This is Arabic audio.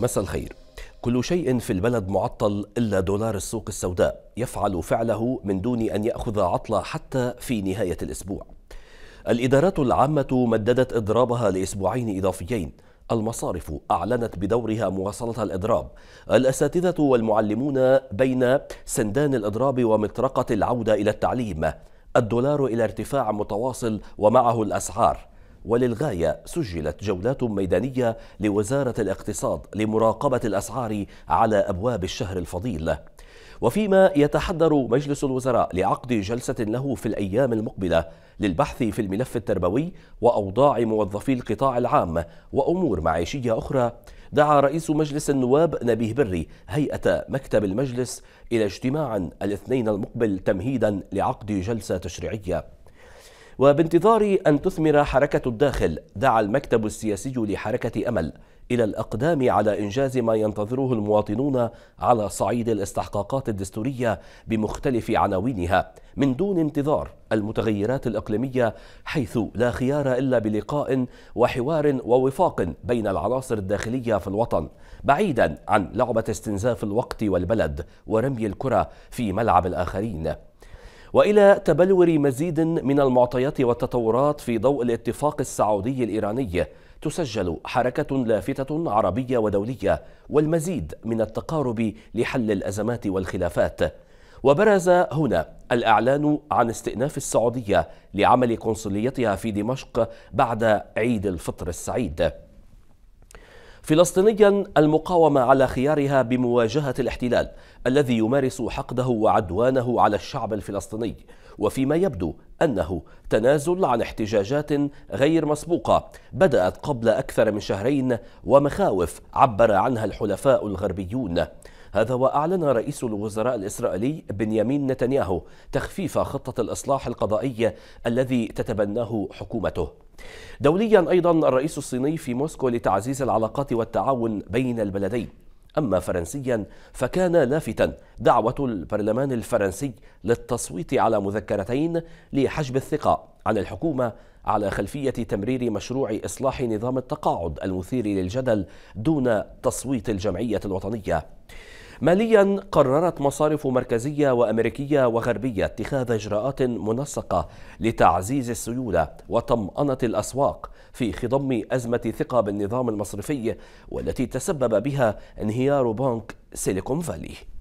مساء الخير كل شيء في البلد معطل إلا دولار السوق السوداء يفعل فعله من دون أن يأخذ عطلة حتى في نهاية الأسبوع الإدارات العامة مددت إضرابها لأسبوعين إضافيين المصارف أعلنت بدورها مواصلة الإضراب الأساتذة والمعلمون بين سندان الإضراب ومطرقة العودة إلى التعليم الدولار إلى ارتفاع متواصل ومعه الأسعار وللغاية سجلت جولات ميدانية لوزارة الاقتصاد لمراقبة الأسعار على أبواب الشهر الفضيل وفيما يتحضر مجلس الوزراء لعقد جلسة له في الأيام المقبلة للبحث في الملف التربوي وأوضاع موظفي القطاع العام وأمور معيشية أخرى دعا رئيس مجلس النواب نبيه بري هيئة مكتب المجلس إلى اجتماع الاثنين المقبل تمهيدا لعقد جلسة تشريعية وبانتظار أن تثمر حركة الداخل دعا المكتب السياسي لحركة أمل إلى الأقدام على إنجاز ما ينتظره المواطنون على صعيد الاستحقاقات الدستورية بمختلف عناوينها من دون انتظار المتغيرات الإقليمية حيث لا خيار إلا بلقاء وحوار ووفاق بين العناصر الداخلية في الوطن بعيدا عن لعبة استنزاف الوقت والبلد ورمي الكرة في ملعب الآخرين والى تبلور مزيد من المعطيات والتطورات في ضوء الاتفاق السعودي الايراني تسجل حركه لافته عربيه ودوليه والمزيد من التقارب لحل الازمات والخلافات وبرز هنا الاعلان عن استئناف السعوديه لعمل قنصليتها في دمشق بعد عيد الفطر السعيد فلسطينيا المقاومة على خيارها بمواجهة الاحتلال الذي يمارس حقده وعدوانه على الشعب الفلسطيني وفيما يبدو أنه تنازل عن احتجاجات غير مسبوقة بدأت قبل أكثر من شهرين ومخاوف عبر عنها الحلفاء الغربيون هذا وأعلن رئيس الوزراء الإسرائيلي بنيامين نتنياهو تخفيف خطة الإصلاح القضائي الذي تتبناه حكومته دوليا أيضا الرئيس الصيني في موسكو لتعزيز العلاقات والتعاون بين البلدين أما فرنسيا فكان لافتا دعوة البرلمان الفرنسي للتصويت على مذكرتين لحجب الثقة عن الحكومة على خلفية تمرير مشروع إصلاح نظام التقاعد المثير للجدل دون تصويت الجمعية الوطنية ماليا قررت مصارف مركزية وأمريكية وغربية اتخاذ إجراءات منسقة لتعزيز السيولة وطمأنة الأسواق في خضم أزمة ثقة بالنظام المصرفي والتي تسبب بها انهيار بنك سيليكون فالي